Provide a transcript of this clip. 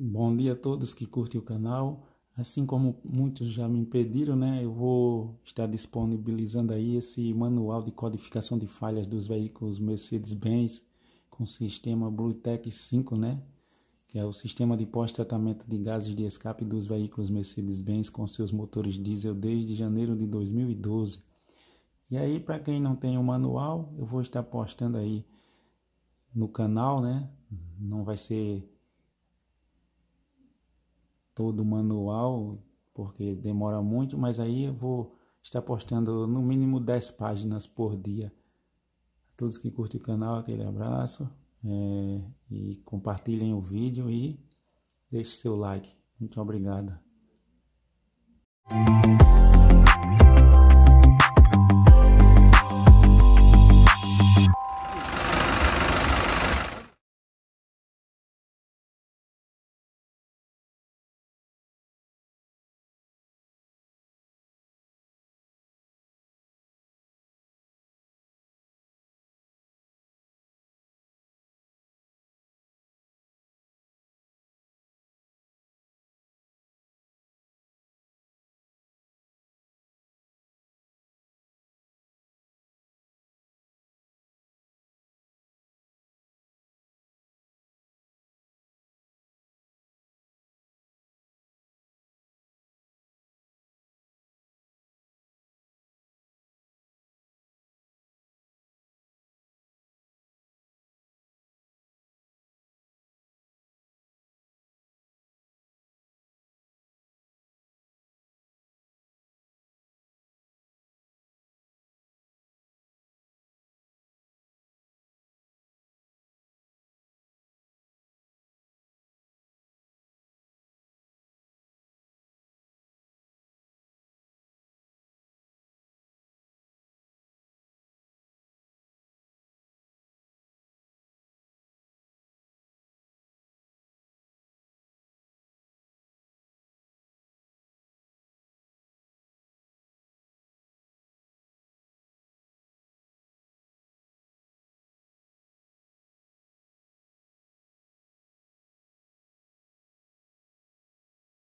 Bom dia a todos que curtem o canal. Assim como muitos já me pediram, né, eu vou estar disponibilizando aí esse manual de codificação de falhas dos veículos Mercedes-Benz com sistema Bluetech 5, né, que é o sistema de pós-tratamento de gases de escape dos veículos Mercedes-Benz com seus motores diesel desde janeiro de 2012. E aí, para quem não tem o manual, eu vou estar postando aí no canal, né? Não vai ser todo o manual, porque demora muito, mas aí eu vou estar postando no mínimo 10 páginas por dia. A todos que curtem o canal, aquele abraço. É, e compartilhem o vídeo e deixe seu like. Muito obrigado.